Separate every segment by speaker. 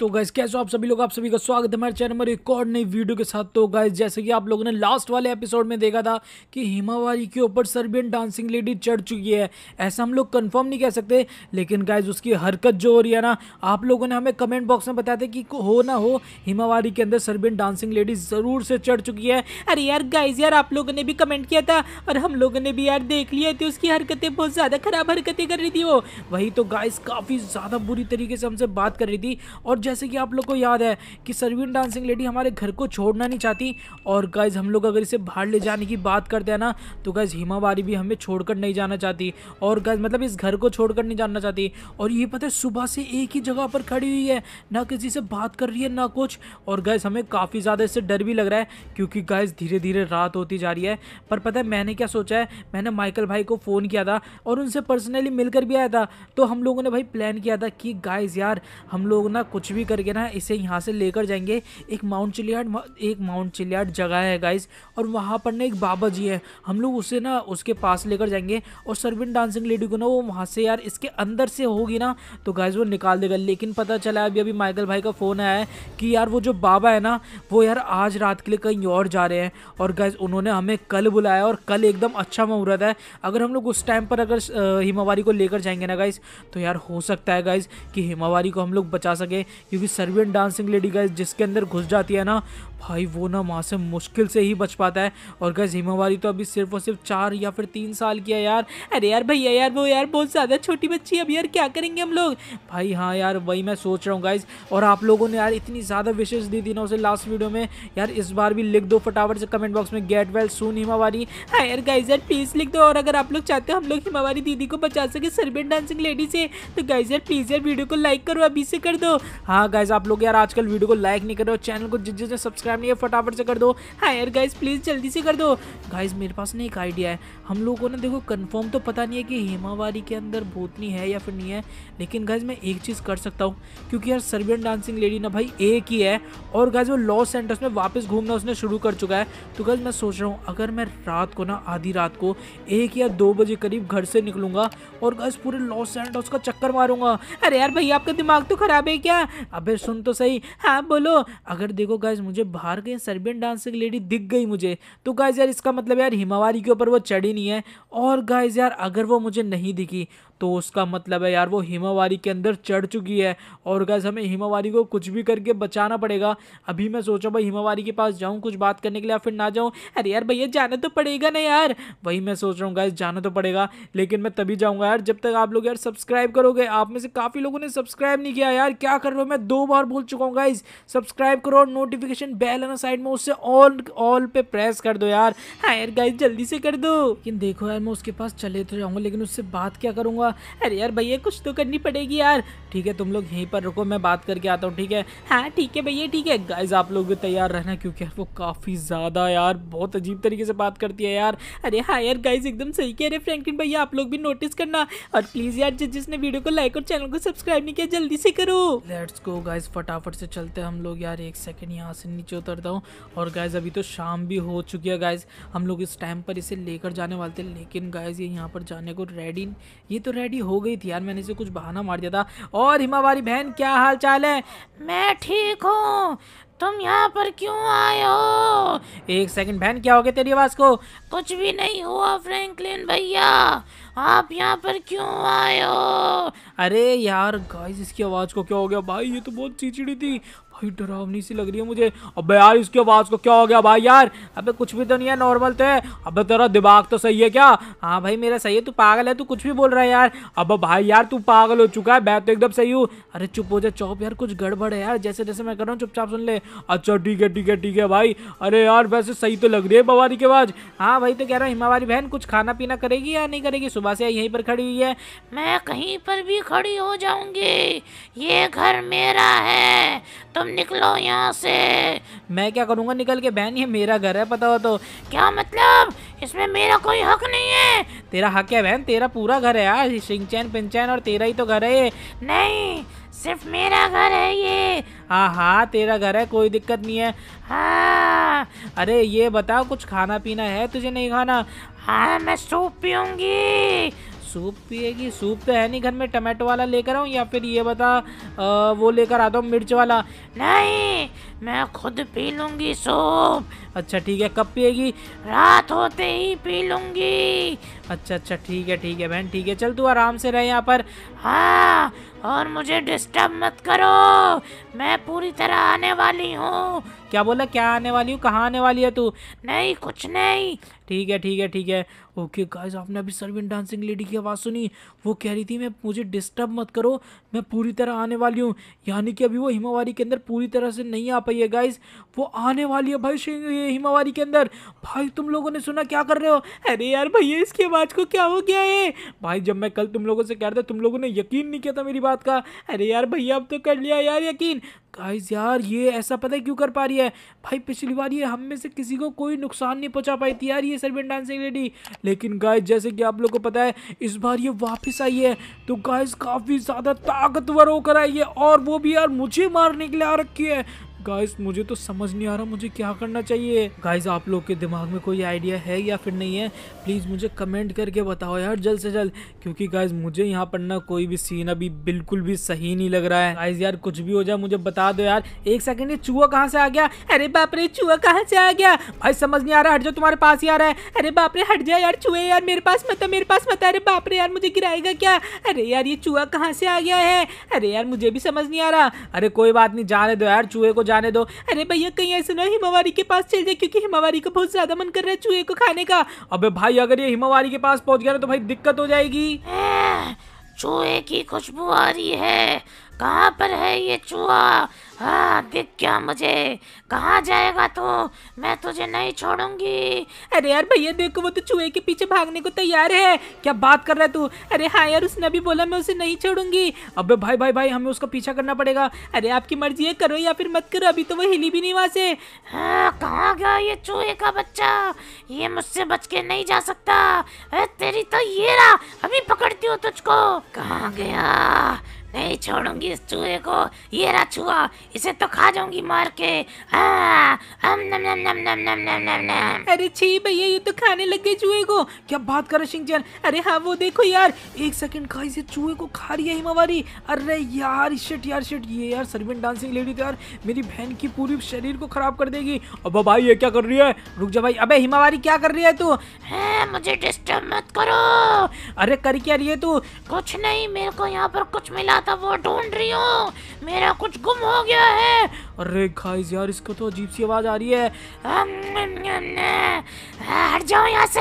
Speaker 1: तो गाइज कैसे आप सभी लोग आप सभी का स्वागत है हमारे चैनल में एक और नई वीडियो के साथ तो गाइज जैसे कि आप लोगों ने लास्ट वाले एपिसोड में देखा था कि हिमावारी के ऊपर सर्बियन डांसिंग लेडी चढ़ चुकी है ऐसा हम लोग कंफर्म नहीं कह सकते लेकिन गाइज उसकी हरकत जो हो रही है ना आप लोगों ने हमें कमेंट बॉक्स में बताया था कि हो ना हो हिमावारी के अंदर सर्बियन डांसिंग लेडी ज़रूर से चढ़ चुकी है अरे यार गाइज यार आप लोगों ने भी कमेंट किया था और हम लोगों ने भी यार देख लिया थी उसकी हरकतें बहुत ज़्यादा खराब हरकतें कर रही थी वो वही तो गाइज काफ़ी ज़्यादा बुरी तरीके से हमसे बात कर रही थी और जैसे कि आप लोग को याद है कि सरवीन डांसिंग लेडी हमारे घर को छोड़ना नहीं चाहती और गाइज हम लोग अगर इसे बाहर ले जाने की बात करते हैं ना तो गाइज हिमावारी भी हमें छोड़कर नहीं जाना चाहती और गाइज मतलब इस घर को छोड़कर नहीं जाना चाहती और ये पता है सुबह से एक ही जगह पर खड़ी हुई है ना किसी से बात कर रही है ना कुछ और गाइज हमें काफ़ी ज़्यादा इससे डर भी लग रहा है क्योंकि गाइज धीरे धीरे रात होती जा रही है पर पता है मैंने क्या सोचा है मैंने माइकल भाई को फ़ोन किया था और उनसे पर्सनली मिलकर भी आया था तो हम लोगों ने भाई प्लान किया था कि गाइज यार हम लोग ना कुछ भी करके ना इसे यहाँ से लेकर जाएंगे एक माउंट चिलियाड एक माउंट चिलियाड जगह है गाइस और वहाँ पर ना एक बाबा जी है हम लोग उसे ना उसके पास लेकर जाएंगे और सर्विन डांसिंग लेडी को ना वो वहाँ से यार इसके अंदर से होगी ना तो गाइज वो निकाल देगा लेकिन पता चला अभी अभी माइकल भाई का फ़ोन आया है कि यार वो जो बाबा है ना वो यार आज रात के लिए कहीं और जा रहे हैं और गाइज उन्होंने हमें कल बुलाया और कल एकदम अच्छा मुहूर्त है अगर हम लोग उस टाइम पर अगर हिमावारी को लेकर जाएंगे ना गाइज तो यार हो सकता है गाइज कि हिमावारी को हम लोग बचा सकें क्योंकि सर्वियन डांसिंग लेडी गाइज जिसके अंदर घुस जाती है ना भाई वो ना वहाँ से मुश्किल से ही बच पाता है और गैस हिमावारी तो अभी सिर्फ और सिर्फ चार या फिर तीन साल की है यार अरे यार भैया यार वो यार बहुत ज़्यादा छोटी बच्ची अब यार क्या करेंगे हम लोग भाई हाँ यार वही मैं सोच रहा हूँ गाइज और आप लोगों ने यार इतनी ज़्यादा विशेष दी थी ना उसे लास्ट वीडियो में यार इस बार भी लिख दो फटाफट से कमेंट बॉक्स में गेट वेल सून हिमावारी हाँ यार गाइज यार प्लीज़ लिख दो और अगर आप लोग चाहते हो हम लोग हिमावारी दीदी को बचा सके सरबेट डांसिंग लेडी से तो गाइज यार प्लीज़ यार वीडियो को लाइक करो अभी से कर दो हाँ गाइज आप लोग यार आजकल वीडियो को लाइक नहीं करो चैनल को जिस जिसने सब्सक्राइब टाइम नहीं है फटाफट से कर दो हाँ यार गाइज प्लीज़ जल्दी से कर दो गाइज मेरे पास ना एक आइडिया है हम लोगों को ना देखो कन्फर्म तो पता नहीं है कि हेमावारी के अंदर भूतनी है या फिर नहीं है लेकिन गाइज मैं एक चीज़ कर सकता हूँ क्योंकि यार सर्बियन डांसिंग लेडी ना भाई एक ही है और गाइज वो लॉ सेंटर्स में वापस घूमना उसने शुरू कर चुका है तो गाइज मैं सोच रहा हूँ अगर मैं रात को ना आधी रात को एक या दो बजे करीब घर से निकलूंगा और गाइज पूरे लॉस सेंटर्स का चक्कर मारूंगा अरे यार भाई आपका दिमाग तो खराब है क्या अबे सुन तो सही हाँ बोलो अगर देखो गाइज मुझे हार गए सर्बियन डांसिंग लेडी दिख गई मुझे तो गाइज यार इसका मतलब यार हिमावारी के ऊपर वो चढ़ी नहीं है और गाइज यार अगर वो मुझे नहीं दिखी तो उसका मतलब है यार वो हिमावारी के अंदर चढ़ चुकी है और गैस हमें हिमावारी को कुछ भी करके बचाना पड़ेगा अभी मैं सोचा भाई हिमावारी के पास जाऊँ कुछ बात करने के लिए या फिर ना जाऊँ अरे यार भैया जाना तो पड़ेगा ना यार वही मैं सोच रहा हूँ गैस जाना तो पड़ेगा लेकिन मैं तभी जाऊँगा यार जब तक आप लोग यार सब्सक्राइब करोगे आप में से काफ़ी लोगों ने सब्सक्राइब नहीं किया यार क्या कर रहे हो मैं दो बार बोल चुका हूँ गाइज सब्सक्राइब करो और नोटिफिकेशन बेल है ना साइड में उससे ऑल ऑल पे प्रेस कर दो यार हाँ यार गाइज जल्दी से कर दो लेकिन देखो यार मैं उसके पास चले तो जाऊँगा लेकिन उससे बात क्या करूँगा दूंगा अरे यार भैया कुछ तो करनी पड़ेगी यार ठीक है तुम लोग यहीं पर रुको मैं बात करके आता हूँ ठीक है हाँ ठीक है भैया ठीक है गाइज आप लोग तैयार रहना क्योंकि यार वो काफ़ी ज़्यादा यार बहुत अजीब तरीके से बात करती है यार अरे हाँ यार गाइज एकदम सही कह रहे फ्रेंकिन भैया आप लोग भी नोटिस करना और प्लीज़ यार जिस जिसने वीडियो को लाइक और चैनल को सब्सक्राइब नहीं किया जल्दी से करो लेट्स गो गाइज फटाफट से चलते हम लोग यार एक सेकेंड यहाँ से नीचे उतरता हूँ और गाइज अभी तो शाम भी हो चुकी है गाइज हम लोग इस टाइम पर इसे लेकर जाने वाले थे लेकिन गाइज ये यहाँ पर जाने को रेडी ये तो रेडी हो गई थी यार मैंने इसे कुछ बहाना मार दिया था और हिमावारी बहन क्या हाल चाल है मैं ठीक हूँ तुम यहाँ पर क्यों आए हो एक सेकंड बहन क्या हो गया तेरी आवाज को
Speaker 2: कुछ भी नहीं हुआ फ्रैंकलिन भैया आप यहाँ पर क्यों
Speaker 1: आए हो अरे यार गाइस इसकी आवाज को क्या हो गया भाई ये तो बहुत चिचड़ी थी भाई डरावनी सी लग रही है मुझे अबे यार इसकी आवाज़ को क्या हो गया भाई यार अबे कुछ भी तो नहीं है नॉर्मल तो है अबे तेरा दिमाग तो सही है क्या हाँ भाई मेरा सही है तू पागल है तू कुछ भी बोल रहा है यार अब भाई यार तू पागल हो चुका है मैं तो एकदम सही हूँ अरे चुप हो जाए चौप यार कुछ गड़बड़ है यार जैसे जैसे मैं कर रहा हूँ चुपचाप सुन ले अच्छा ठीक है ठीक है ठीक है भाई अरे यार वैसे सही तो लग रही है बवारी के बाद हाँ भाई तो कह रहा हूँ हिमावारी बहन कुछ खाना पीना करेगी या नहीं करेगी सुबह से यहीं पर खड़ी हुई है
Speaker 2: मैं कहीं पर भी खड़ी हो जाऊंगी ये घर मेरा है तो तुम निकलो यहाँ
Speaker 1: से मैं क्या करूँगा निकल के बहन ये मेरा घर है पता हो तो क्या मतलब
Speaker 2: इसमें मेरा कोई हक नहीं
Speaker 1: है तेरा हक है बहन तेरा पूरा घर है यार सिंचैन पिंचैन और तेरा ही तो घर है ये नहीं
Speaker 2: सिर्फ मेरा घर है
Speaker 1: ये हाँ हाँ तेरा घर है कोई दिक्कत नहीं है हाँ अरे ये बताओ कुछ खाना पीना है तुझे नहीं खाना हाँ मैं सूप पीऊँगी सूप पिएगी सूप तो है नहीं घर में टमाटो वाला लेकर आऊँ या फिर ये बता आ, वो लेकर आता हूँ मिर्च वाला नहीं मैं खुद पी लूँगी सूप अच्छा ठीक है कब पिएगी रात होते ही पी लूँगी अच्छा अच्छा ठीक है ठीक है बहन ठीक है चल तू आराम से रहे यहाँ पर हाँ और मुझे डिस्टर्ब मत करो मैं पूरी तरह आने वाली हूँ क्या बोला क्या आने वाली हूँ कहाँ आने वाली है तू नहीं कुछ नहीं ठीक है ठीक है ठीक है ओके गाइस आपने अभी सर्विन डांसिंग लेडी की आवाज़ सुनी वो कह रही थी मैं मुझे डिस्टर्ब मत करो मैं पूरी तरह आने वाली हूँ यानी कि अभी वो हिमावारी के अंदर पूरी तरह से नहीं आ पर ये गाइज वो आने वाली है भाई ये हिमावारी के अंदर भाई तुम लोगों ने सुना क्या कर रहे हो अरे यार भैया इसकी आवाज़ को क्या हो गया है भाई जब मैं कल तुम लोगों से कह रहा था तुम लोगों ने यकीन नहीं किया था मेरी बात का अरे यार भैया अब तो कर लिया यार यकीन गाइज यार ये ऐसा पता है क्यों कर पा रही है भाई पिछली बार ये हम में से किसी को कोई नुकसान नहीं पहुंचा पाई थी यार ये सर्वेंट डांसिंग लेडी लेकिन गाइज जैसे कि आप लोगों को पता है इस बार ये वापस आई है तो गाइज काफ़ी ज़्यादा ताकतवर होकर आई है और वो भी यार मुझे मारने के लिए आ रखी है गाइस मुझे तो समझ नहीं आ रहा मुझे क्या करना चाहिए गाइस आप लोग के दिमाग में कोई आइडिया है या फिर नहीं है प्लीज़ मुझे कमेंट करके बताओ यार जल्द से जल्द क्योंकि गाइस मुझे यहाँ पर ना कोई भी सीन अभी बिल्कुल भी सही नहीं लग रहा है गाइस यार कुछ भी हो जाए मुझे बता दो यार एक सेकेंड ये चूहा कहाँ से आ गया अरे बाप रे चूहा कहाँ से आ गया भाई समझ नहीं आ रहा हट जाओ तुम्हारे पास ही आ रहा है अरे बाप रे हट जाए यार चूहे यार मेरे पास मत मेरे पास मत अरे बाप रे यार मुझे गिराएगा क्या अरे यार ये चूहा कहाँ से आ गया है अरे यार मुझे भी समझ नहीं आ रहा अरे कोई बात नहीं जाने दो यार चूहे को जाने दो अरे भैया कहीं ऐसे ना हिमावारी के पास चल जाए क्योंकि हिमावारी का बहुत ज्यादा मन कर रहा है चूहे को खाने का अबे भाई अगर ये हिमावारी के पास पहुंच गया ना तो भाई दिक्कत हो जाएगी चूहे की खुशबू आ रही है कहाँ पर है ये चूहा
Speaker 2: हाँ दिख क्या मुझे कहाँ जाएगा तो? मैं तुझे नहीं छोड़ूंगी
Speaker 1: अरे यार भैया देखो वो तो चूहे के पीछे भागने को तैयार है क्या बात कर रहा है तू अरे हाँ यार उसने अभी बोला मैं उसे नहीं छोड़ूंगी अबे भाई भाई भाई भाई हमें उसका पीछा करना पड़ेगा अरे आपकी मर्जी है करो या फिर मत करो अभी तो वो हिली भी नहीं वहाँ से हाँ, कहाँ गया ये चूहे का बच्चा
Speaker 2: ये मुझसे बच के नहीं जा सकता तेरी तो ये रहा अभी पकड़ती हूँ तुझको कहाँ गया नहीं छोड़ूंगी इस चूहे को ये रहा चूहा इसे तो खा जाऊंगी मार के अरे
Speaker 1: छी भैया ये तो खाने लग गए चूहे को क्या बात कर शिंगचन अरे हाँ वो देखो यार एक सेकंड का इसे चूहे को खा रही है हिमावारी अरे यार शिट यार शिट ये यार सर्वेंट डांसिंग लेडी यार मेरी बहन की पूरी शरीर को खराब कर देगी अब भाई ये क्या कर रही है रुक जा भाई अबे हिमावारी क्या कर रही है तू है मुझे डिस्टर्ब मत करो अरे कर क्या रही है तू
Speaker 2: कुछ नहीं मेरे को यहाँ पर कुछ मिला था वो ढूंढ रही हूँ मेरा कुछ गुम हो गया
Speaker 1: है अरे गाइस यार इसको तो अजीब सी आवाज आ रही है हट जाओ यहाँ से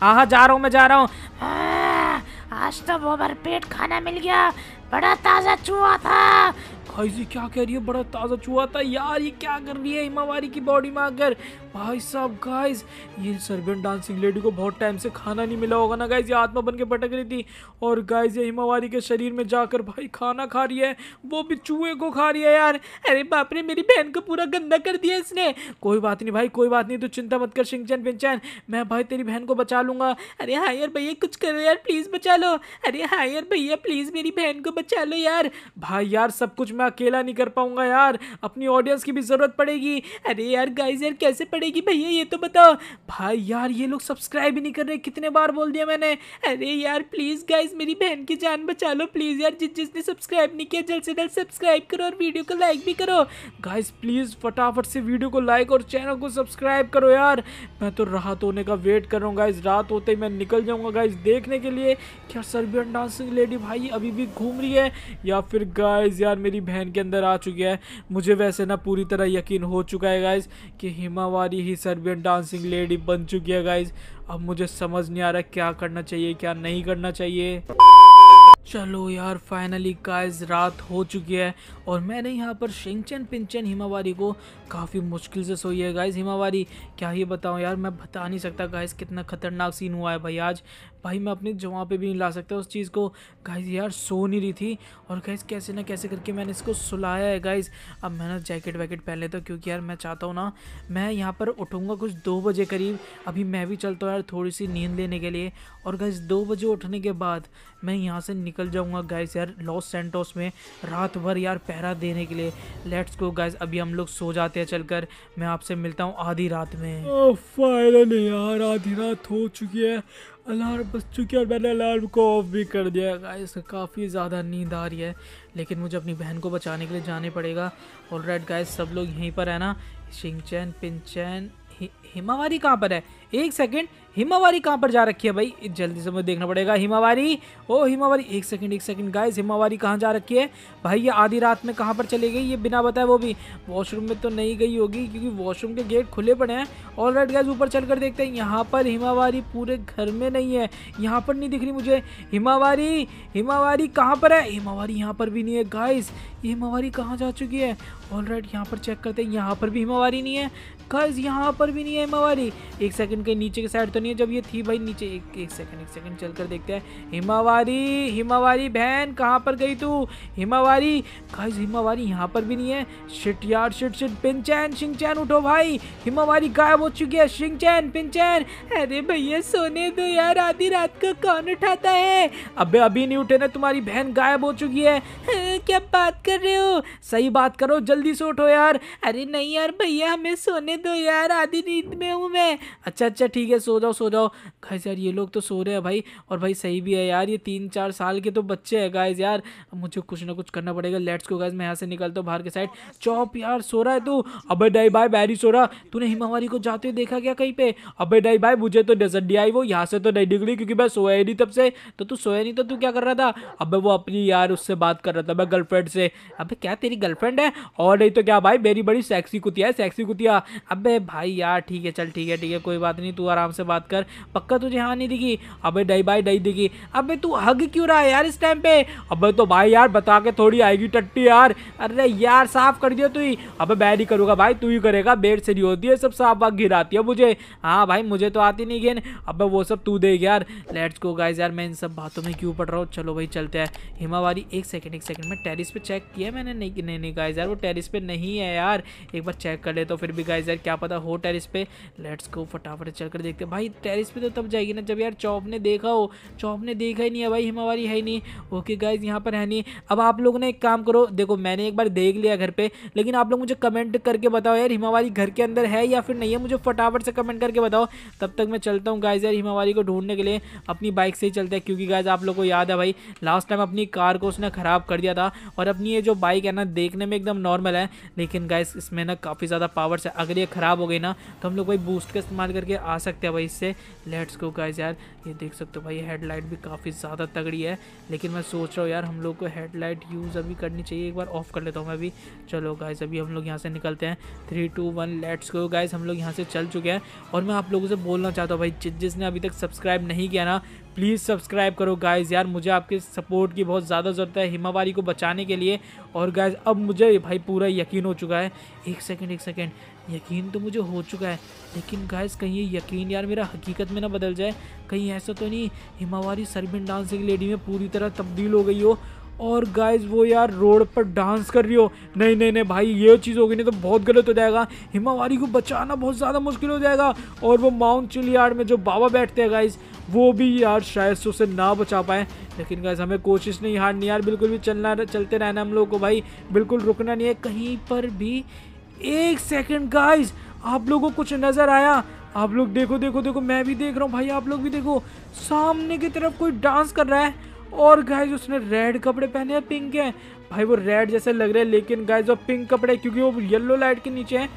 Speaker 1: हाँ, हाँ जा रहा हूँ मैं जा रहा हूँ आज तो वो भर पेट खाना मिल गया बड़ा ताज़ा चूहा था भाई जी क्या कह रही है बड़ा ताज़ा चूहा था यार ये क्या कर रही है हिमावारी की बॉडी में आकर भाई साहब गाइस ये सर्वेंट डांसिंग लेडी को बहुत टाइम से खाना नहीं मिला होगा ना गाइस ये आत्मा बन के भटक रही थी और गाइस ये हिमावारी के शरीर में जाकर भाई खाना खा रही है वो भी चूहे को खा रही है यार अरे बाप रे मेरी बहन को पूरा गंदा कर दिया इसने कोई बात नहीं भाई कोई बात नहीं तो चिंता मत कर सिंचन पिंचन मैं भाई तेरी बहन को बचा लूंगा अरे हाँ यार भैया कुछ करो यार प्लीज़ बचा लो अरे हाँ यार भैया प्लीज़ मेरी बहन को बचा लो यार भाई यार सब कुछ मैं अकेला नहीं कर पाऊंगा यार अपनी ऑडियंस की भी ज़रूरत पड़ेगी अरे यार गाइज यार कैसे पड़ेगी भैया ये तो बताओ भाई यार ये लोग सब्सक्राइब ही नहीं कर रहे कितने बार बोल दिया मैंने अरे यार प्लीज़ गाइज मेरी बहन की जान बचा लो प्लीज़ यार जिस जिसने सब्सक्राइब नहीं किया जल्द से जल्द सब्सक्राइब करो और वीडियो को लाइक भी करो गाइज प्लीज़ फटाफट से वीडियो को लाइक और चैनल को सब्सक्राइब करो यार मैं तो रात होने का वेट कर रहा हूँ गाइज रात होते ही मैं निकल जाऊंगा गाइज देखने के लिए क्या सर्बियन डांसिंग लेडी भाई अभी भी घूम रही है या फिर गाइज यार मेरी अपनी बहन के अंदर आ चुकी है मुझे वैसे ना पूरी तरह यकीन हो चुका है गाइज कि हिमावारी ही सर्बियन डांसिंग लेडी बन चुकी है गाइज अब मुझे समझ नहीं आ रहा क्या करना चाहिए क्या नहीं करना चाहिए चलो यार फाइनली गाइज रात हो चुकी है और मैंने यहाँ पर शिंचन पिंचन हिमावारी को काफ़ी मुश्किल से सोई है गाइज हिमावारी क्या ही बताऊँ यार मैं बता नहीं सकता गाइज कितना खतरनाक सीन हुआ है भाई आज भाई मैं अपने जवाब पे भी नहीं ला सकता उस चीज़ को गाइज यार सो नहीं रही थी और गाइज कैसे ना कैसे करके मैंने इसको सुलाया है गाइज अब मैंने जैकेट वैकेट पहन लेता क्योंकि यार मैं चाहता हूँ ना मैं यहाँ पर उठूँगा कुछ दो बजे करीब अभी मैं भी चलता हूँ यार थोड़ी सी नींद लेने के लिए और गाइज दो बजे उठने के बाद मैं यहाँ से निकल जाऊँगा गाइज यार लॉस सेंटोस में रात भर यार पहरा देने के लिए लेट्स गो गाइज अभी हम लोग सो जाते हैं चल मैं आपसे मिलता हूँ आधी रात में फाइनली यार आधी रात हो चुकी है अलार्म बज चुकी है और मैंने अलार्म को ऑफ भी कर दिया गाइस काफ़ी ज़्यादा नींद आ रही है लेकिन मुझे अपनी बहन को बचाने के लिए जाने पड़ेगा और रेड गाइस सब लोग यहीं पर है ना शिंगचैन पिंचैन हिमावारी कहाँ पर है एक सेकेंड हिमावारी कहाँ पर जा रखी है भाई जल्दी से मुझे देखना पड़ेगा हिमावारी ओ हिमावारी एक सेकंड एक सेकंड गाइस हिमावारी कहाँ जा रखी है भाई ये आधी रात में कहाँ पर चले गई ये बिना बताए वो भी वॉशरूम में तो नहीं गई होगी क्योंकि वॉशरूम के गेट खुले पड़े हैं ऑल राइट गाइज ऊपर चल कर देखते हैं यहाँ पर हिमावारी पूरे घर में नहीं है यहाँ पर नहीं दिख रही मुझे हिमावारी हिमावारी कहाँ पर है हिमावारी यहाँ पर भी नहीं है गाइस ये हिमावारी कहाँ जा चुकी है ऑल राइट यहाँ पर चेक करते हैं यहाँ पर भी हिमावारी नहीं है गाइज यहाँ पर भी नहीं है हिमावारी एक सेकेंड लेकिन के नीचे के साइड तो नहीं है जब ये थी भाई नीचे एक एक सेकंड एक सेकंड चल कर देखते हैं हिमावारी हिमावारी बहन कहाँ पर गई तू हिमावारी गाइस हिमावारी यहाँ पर भी नहीं है शिट यार शिट शिट पिंचैन शिंगचैन उठो भाई हिमावारी गायब हो चुकी है शिंगचैन पिंचैन अरे भैया सोने दो यार आधी रात का कौन उठाता है अबे अभी नहीं उठे ना तुम्हारी बहन गायब हो चुकी है क्या बात कर रहे हो सही बात करो जल्दी से उठो यार अरे नहीं यार भैया हमें सोने दो यार आधी नींद में हूँ मैं अच्छा अच्छा ठीक है सो जाओ सो जाओ गाइज यार ये लोग तो सो रहे हैं भाई और भाई सही भी है यार ये तीन चार साल के तो बच्चे हैं गाइज यार मुझे कुछ ना कुछ करना पड़ेगा लेट्स को गाइज मैं यहाँ से निकलता हूँ बाहर के साइड चौप यार सो रहा है तू अबे डाई भाई बैरी सो रहा तूने हिमावारी को जाते हुए देखा क्या कहीं पे अबे डाई भाई मुझे तो डेजर्ट डी आई वो यहाँ से तो नहीं निकली क्योंकि मैं सोया ही नहीं तब से तो तू सोया नहीं तो तू क्या कर रहा था अब वो अपनी यार उससे बात कर रहा था मैं गर्लफ्रेंड से अब क्या तेरी गर्लफ्रेंड है और नहीं तो क्या भाई मेरी बड़ी सेक्सी कुतिया है सेक्सी कुतिया अब भाई यार ठीक है चल ठीक है ठीक है कोई बात नहीं तू आराम से बात कर पक्का तुझे हाँ नहीं दिखी अबे डई बाई डई दिखी अबे तू हग क्यों रहा है यार इस टाइम पे अबे तो भाई यार बता के थोड़ी आएगी टट्टी यार अरे यार साफ कर दिया तू ही अबे बैर ही करूँगा भाई तू ही करेगा बेड से नहीं होती है सब साफ वाफ गिराती है मुझे हाँ भाई मुझे तो आती नहीं गेन अब वो सब तू देगी यार लेट्स गो गाइज यार मैं इन सब बातों में क्यों पढ़ रहा हूँ चलो भाई चलते हैं हिमावारी एक सेकेंड एक सेकेंड में टेरिस पे चेक किया मैंने नहीं नहीं नहीं गाइज यार वो टेरिस पे नहीं है यार एक बार चेक कर ले तो फिर भी गाइज यार क्या पता हो टेरिस पे लेट्स गो फटाफट चल चलकर देखते भाई टेरिस पे तो तब जाएगी ना जब यार चौप ने देखा हो चौप ने देखा ही नहीं है भाई हिमावारी है ही नहीं ओके गाइज यहाँ पर है नहीं अब आप लोग ने एक काम करो देखो मैंने एक बार देख लिया घर पर लेकिन आप लोग मुझे कमेंट करके बताओ यार हिमावारी घर के अंदर है या फिर नहीं है मुझे फटाफट से कमेंट करके बताओ तब तक मैं चलता हूँ गाइज यार हिमावारी को ढूंढने के लिए अपनी बाइक से ही चलते हैं क्योंकि गाइज आप लोग को याद है भाई लास्ट टाइम अपनी कार को उसने ख़राब कर दिया था और अपनी ये जो बाइक है ना देखने में एकदम नॉर्मल है लेकिन गाइस इसमें ना काफ़ी ज़्यादा पावर्स है अगर ये ख़राब हो गई ना तो हम लोग भाई बूस्ट का इस्तेमाल करके आ सकते हैं भाई इससे लेट्स गो गाइज यार ये देख सकते हो भाई हेडलाइट भी काफ़ी ज़्यादा तगड़ी है लेकिन मैं सोच रहा हूँ यार हम लोग को हेडलाइट यूज़ अभी करनी चाहिए एक बार ऑफ कर लेता हूँ मैं अभी चलो गाइज अभी हम लोग यहाँ से निकलते हैं three two one let's go guys हम लोग यहाँ से चल चुके हैं और मैं आप लोगों से बोलना चाहता हूँ भाई जिसने अभी तक सब्सक्राइब नहीं किया ना प्लीज़ सब्सक्राइब करो गाइज़ यार मुझे आपके सपोर्ट की बहुत ज़्यादा ज़रूरत है हिमावारी को बचाने के लिए और गाइज़ अब मुझे भाई पूरा यकीन हो चुका है एक सेकेंड एक सेकेंड यकीन तो मुझे हो चुका है लेकिन गाइस कहीं ये यकीन यार मेरा हकीकत में ना बदल जाए कहीं ऐसा तो नहीं हिमावारी सरबिन डांसिंग लेडी में पूरी तरह तब्दील हो गई हो और गाइज वो यार रोड पर डांस कर रही हो नहीं नहीं नहीं भाई ये चीज़ होगी नहीं तो बहुत गलत हो जाएगा हिमावारी को बचाना बहुत ज़्यादा मुश्किल हो जाएगा और वो माउंट चिलियाड में जो बाबा बैठते हैं गाइज वो भी यार शायद से उसे ना बचा पाए लेकिन गाइज हमें कोशिश नहीं हारनी यार बिल्कुल भी चलना चलते रहना हम लोगों को भाई बिल्कुल रुकना नहीं है कहीं पर भी एक सेकेंड गाइज आप लोगों को कुछ नज़र आया आप लोग देखो देखो देखो मैं भी देख रहा हूँ भाई आप लोग भी देखो सामने की तरफ कोई डांस कर रहा है और गाइज उसने रेड कपड़े पहने हैं पिंक हैं भाई वो रेड जैसे लग रहे हैं लेकिन गाइज वो पिंक कपड़े क्योंकि वो येलो लाइट के नीचे हैं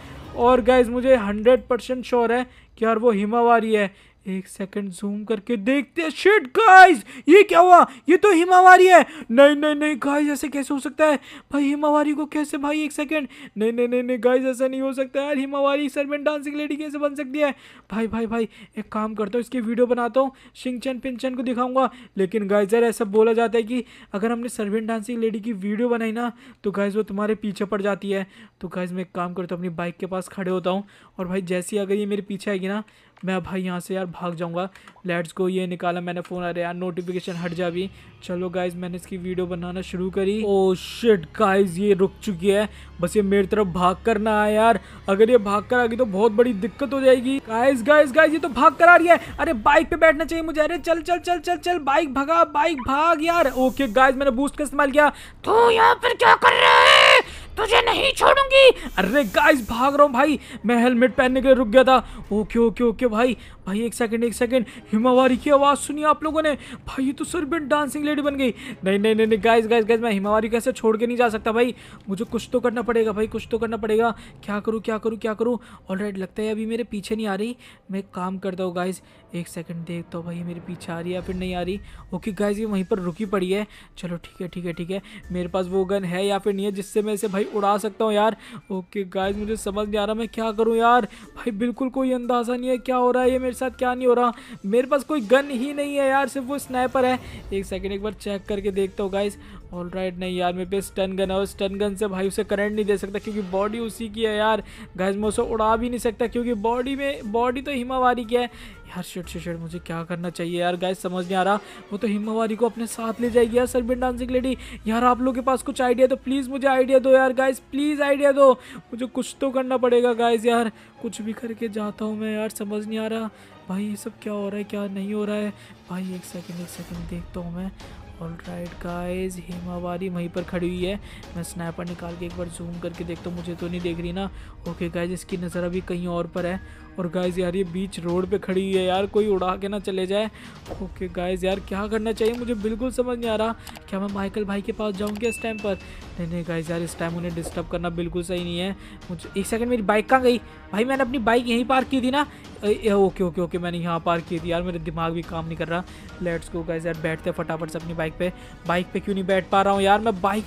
Speaker 1: और गाइज मुझे हंड्रेड परसेंट श्योर है कि यार वो हिमावारी है एक सेकंड जूम करके देखते हैं शिट गाइस ये क्या हुआ ये तो हिमावारी है नहीं नहीं नहीं गाइस ऐसे कैसे हो सकता है भाई हिमावारी को कैसे भाई एक सेकंड नहीं नहीं नहीं नहीं गाइस ऐसा नहीं हो सकता यार हिमावारी सरमेंट डांसिंग लेडी कैसे बन सकती है भाई भाई भाई एक काम करता हूँ इसकी वीडियो बनाता हूँ शिंगचन पिंचन को दिखाऊंगा लेकिन गाइज यार ऐसा बोला जाता है कि अगर हमने सर्वेंट डांसिंग लेडी की वीडियो बनाई ना तो गाइज वो तुम्हारे पीछे पड़ जाती है तो गाइज मैं एक काम करता हूँ अपनी बाइक के पास खड़े होता हूँ और भाई जैसी अगर ये मेरे पीछे आएगी ना मैं भाई यहाँ से यार भाग जाऊँगा लेट्स गो ये निकाला मैंने फ़ोन अरे यार नोटिफिकेशन हट जा भी चलो गाइज मैंने इसकी वीडियो बनाना शुरू करी ओ शिट गाइज ये रुक चुकी है बस ये मेरी तरफ भाग कर ना आए यार अगर ये भाग कर आ गई तो बहुत बड़ी दिक्कत हो जाएगी गाइज गाइज गाइज ये तो भाग कर आ रही है अरे बाइक पे बैठना चाहिए मुझे अरे चल चल चल चल चल बाइक भगा बाइक भाग यार ओके गाइज मैंने बूस्ट का इस्तेमाल किया तो यहाँ पर क्या कर रहा है तुझे नहीं छोड़ूंगी अरे गाइस भाग रहा हूँ भाई मैं हेलमेट पहनने के लिए रुक गया था ओके ओके ओके भाई भाई एक सेकंड एक सेकंड हिमावारी की आवाज़ सुनी आप लोगों ने भाई ये तो सरबिन डांसिंग लेडी बन गई नहीं नहीं नहीं गाइस गाइस गाइस मैं हिमावारी कैसे छोड़ के नहीं जा सकता भाई मुझे कुछ तो करना पड़ेगा भाई कुछ तो करना पड़ेगा क्या करूँ क्या करूँ क्या करूँ ऑल लगता है अभी मेरे पीछे नहीं आ रही मैं काम करता हूँ गाइज़ एक सेकंड देख तो भाई मेरे पीछे आ रही है या फिर नहीं आ रही ओके गाइज ये वहीं पर रुकी पड़ी है चलो ठीक है ठीक है ठीक है मेरे पास वो गन है या फिर नहीं है जिससे मैं इसे भाई उड़ा सकता हूँ यार ओके गाइज मुझे समझ नहीं आ रहा मैं क्या करूँ यार भाई बिल्कुल कोई अंदाज़ा नहीं है क्या हो रहा है ये मेरे साथ क्या नहीं हो रहा मेरे पास कोई गन ही नहीं है यार सिर्फ वो स्नैपर है एक सेकेंड एक बार चेक करके देखता हूँ गाइज ऑल राइट नहीं यार मेरे पे स्टन गन है और स्टन गन से भाई उसे करंट नहीं दे सकता क्योंकि बॉडी उसी की है यार गाइस में उसे उड़ा भी नहीं सकता क्योंकि बॉडी में बॉडी तो हिमावारी की है यार शिट शिट शिट मुझे क्या करना चाहिए यार गाइस समझ नहीं आ रहा वो तो हिमावारी को अपने साथ ले जाएगी यार सरबिन डांसिंग लेडी यार आप लोग के पास कुछ आइडिया तो प्लीज़ मुझे आइडिया दो यार गाइस प्लीज़ आइडिया दो मुझे कुछ तो करना पड़ेगा गाइस यार कुछ भी करके जाता हूँ मैं यार समझ नहीं आ रहा भाई ये सब क्या हो रहा है क्या नहीं हो रहा है भाई एक सेकेंड एक सेकेंड देखता हूँ मैं ऑल राइट गाइज हेमावारी वहीं पर खड़ी हुई है मैं स्नैपर निकाल के एक बार जूम करके देखता हूँ मुझे तो नहीं देख रही ना ओके गाइज इसकी नज़र अभी कहीं और पर है और गाइज यार ये बीच रोड पे खड़ी हुई है यार कोई उड़ा के ना चले जाए ओके गाइज यार क्या करना चाहिए मुझे बिल्कुल समझ नहीं आ रहा क्या मैं माइकल भाई के पास जाऊँगी इस टाइम पर नहीं नहीं गाइज यार इस टाइम उन्हें डिस्टर्ब करना बिल्कुल सही नहीं है मुझे एक सेकंड मेरी बाइक कहाँ गई भाई मैंने अपनी बाइक यहीं पार्क की थी ना ओके ओके ओके मैंने यहाँ पार्क की थी यार मेरे दिमाग भी काम नहीं कर रहा लेट्स गो गाइस यार बैठते फटाफट से अपनी बाइक पे बाइक पे क्यों नहीं बैठ पा रहा हूँ यार मैं बाइक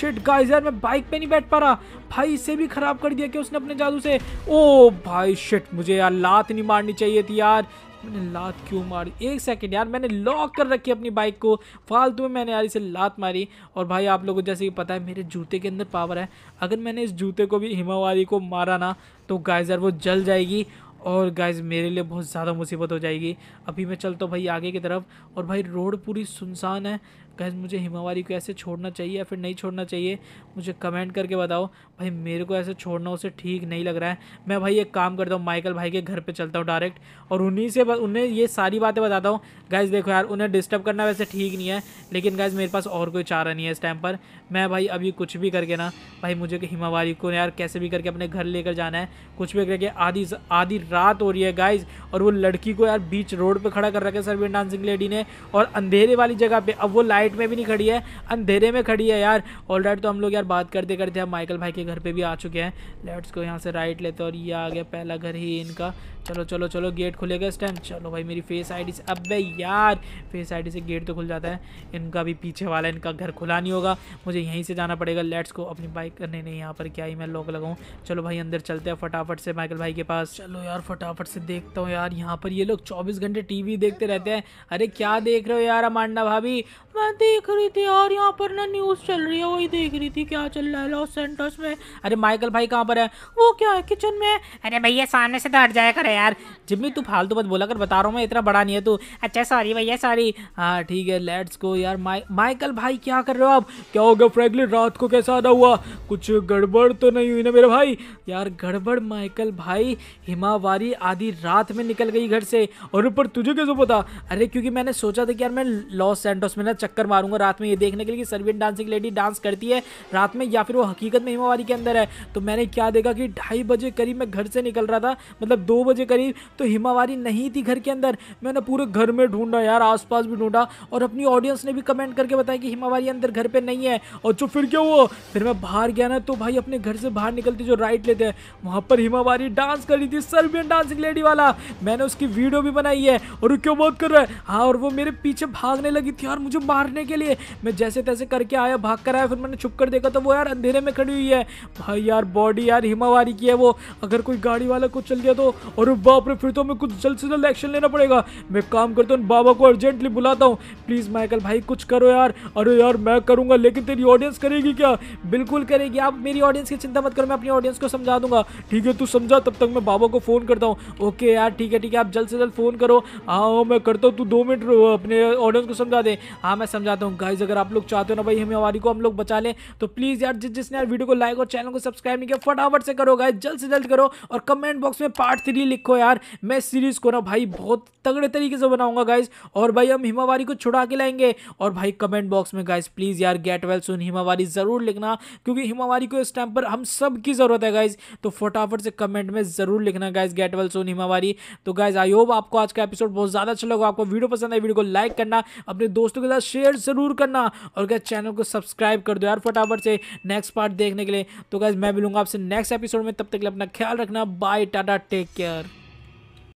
Speaker 1: शिट गाइस यार मैं बाइक पे नहीं बैठ पा रहा भाई इसे भी खराब कर दिया कि उसने अपने जादू से ओ भाई शिट मुझे यार लात नहीं मारनी चाहिए थी यार मैंने लात क्यों मारी एक सेकंड यार मैंने लॉक कर रखी अपनी बाइक को फालतू में मैंने यार इसे लात मारी और भाई आप लोगों को जैसे कि पता है मेरे जूते के अंदर पावर है अगर मैंने इस जूते को भी हिमावारी को मारा ना तो गाइजर वो जल जाएगी और गाइज मेरे लिए बहुत ज़्यादा मुसीबत हो जाएगी अभी मैं चलता हूँ भाई आगे की तरफ और भाई रोड पूरी सुनसान है गैस मुझे हिमावारी को ऐसे छोड़ना चाहिए या फिर नहीं छोड़ना चाहिए मुझे कमेंट करके बताओ भाई मेरे को ऐसे छोड़ना उसे ठीक नहीं लग रहा है मैं भाई एक काम करता हूँ माइकल भाई के घर पर चलता हूँ डायरेक्ट और उन्हीं से उन्हें ये सारी बातें बताता हूँ गैस देखो यार उन्हें डिस्टर्ब करना वैसे ठीक नहीं है लेकिन गैस मेरे पास और कोई चारा नहीं है इस टाइम पर मैं भाई अभी कुछ भी करके ना भाई मुझे हिमावारी को यार कैसे भी करके अपने घर लेकर जाना है कुछ भी करके आधी आधी रात हो रही है गाइज और वो लड़की को यार बीच रोड पर खड़ा कर रखा है सरवीन डांसिंग लेडी ने और अंधेरे वाली जगह पर अब वो लाइट लाइट में भी नहीं खड़ी है अंधेरे में खड़ी है यार ऑल राइट तो हम लोग यार बात करते करते हम माइकल भाई के घर पर भी आ चुके हैं लेट्स को यहाँ से राइट लेते और ये आ गया पहला घर ही इनका चलो चलो चलो गेट खुलेगा इस टाइम चलो भाई मेरी फेस आईडी से अब यार फेस आई से गेट तो खुल जाता है इनका भी पीछे वाला इनका घर खुला नहीं होगा मुझे यहीं से जाना पड़ेगा लेट्स को अपनी बाइक नहीं नहीं यहाँ पर क्या ही मैं लॉक लगाऊँ चलो भाई अंदर चलते हैं फटाफट से माइकल भाई के पास चलो यार फटाफट से देखता हूँ यार यहाँ पर ये लोग चौबीस घंटे टी देखते रहते हैं अरे क्या देख रहे हो यार अमांडा भाभी मैं देख रही थी यार यहाँ पर ना न्यूज़ चल रही है वही देख रही थी क्या चल रहा है लॉस सेंटर्स में अरे माइकल भाई कहाँ पर है वो क्या है किचन में अरे भैया सामने से तो हट जाया करे यार जिम्मी तू फालतू बस बोला कर बता रहा हूँ मैं इतना बड़ा नहीं है तू अच्छा सॉरी भैया सॉरी हाँ ठीक है लेट्स गो यार माइकल भाई क्या कर रहे हो आप क्या हो गया फ्रैंकलिन रात को कैसा आधा हुआ कुछ गड़बड़ तो नहीं हुई ना मेरे भाई यार गड़बड़ माइकल भाई हिमावारी आधी रात में निकल गई घर से और ऊपर तुझे कैसे पता अरे क्योंकि मैंने सोचा था कि यार मैं लॉस सेंटोस में ना चक्कर मारूंगा रात में ये देखने के लिए कि सर्बियन डांसिंग लेडी डांस करती है रात में या फिर वो हकीकत में हिमावारी के अंदर है तो मैंने क्या देखा कि ढाई बजे करीब मैं घर से निकल रहा था मतलब दो बजे करीब तो हिमावारी नहीं थी घर के अंदर मैंने पूरे घर में ढूंढा यार आसपास भी ढूंढा और अपनी ऑडियंस ने भी कमेंट करके बताया कि हिमावारी अंदर घर पर नहीं है और जो फिर क्या हुआ फिर मैं बाहर गया ना तो भाई अपने घर से बाहर निकलते जो राइट लेते हैं वहाँ पर हिमावारी डांस कर रही थी सर्वियन डांसिंग लेडी वाला मैंने उसकी वीडियो भी बनाई है और क्यों बात कर रहा है हाँ और वो मेरे पीछे भागने लगी थी यार मुझे मार मारने के लिए मैं जैसे तैसे करके आया भाग कर आया फिर मैंने छुप कर देखा तो वो यार अंधेरे में खड़ी हुई है भाई यार बॉडी यार हिमावारी की है वो अगर कोई गाड़ी वाला कुछ चल गया तो और बाप रे फिर तो मैं कुछ जल्द से जल्द एक्शन लेना पड़ेगा मैं काम करता हूँ बाबा को अर्जेंटली बुलाता हूँ प्लीज़ माइकल भाई कुछ करो यार अरे यार मैं करूँगा लेकिन तेरी ऑडियंस करेगी क्या बिल्कुल करेगी आप मेरी ऑडियंस की चिंता मत करो मैं अपनी ऑडियंस को समझा दूंगा ठीक है तू समझा तब तक मैं बाबा को फ़ोन करता हूँ ओके यार ठीक है ठीक है आप जल्द से जल्द फ़ोन करो हाँ मैं करता हूँ तू दो मिनट अपने ऑडियंस को समझा दे हाँ मैं समझाता हूँ गाइज अगर आप लोग चाहते हो ना भाई हमें हमारी को हम लोग बचा लें तो प्लीज़ यार जिस जिसने यार वीडियो को लाइक और चैनल को सब्सक्राइब नहीं किया फटाफट से करो गाइज जल्द से जल्द करो और कमेंट बॉक्स में पार्ट थ्री लिखो यार मैं सीरीज़ को ना भाई बहुत तगड़े तरीके से बनाऊंगा गाइज और भाई हम हिमावारी को छुड़ा के लाएंगे और भाई कमेंट बॉक्स में गाइज प्लीज़ यार गेट वेल सुन हिमावारी ज़रूर लिखना क्योंकि हिमावारी को इस टाइम पर हम सब की ज़रूरत है गाइज तो फटाफट से कमेंट में ज़रूर लिखना guys get well soon Himawari तो गाइज आई होप आपको आज का एपिसोड बहुत ज़्यादा अच्छा लगा आपको वीडियो पसंद है वीडियो को लाइक करना अपने दोस्तों के साथ शेयर शेयर ज़रूर करना और क्या चैनल को सब्सक्राइब कर दो यार फटाफट से नेक्स्ट पार्ट देखने के लिए तो गैस मैं मिलूंगा आपसे नेक्स्ट एपिसोड में तब तक अपना ख्याल रखना बाय टाटा टेक केयर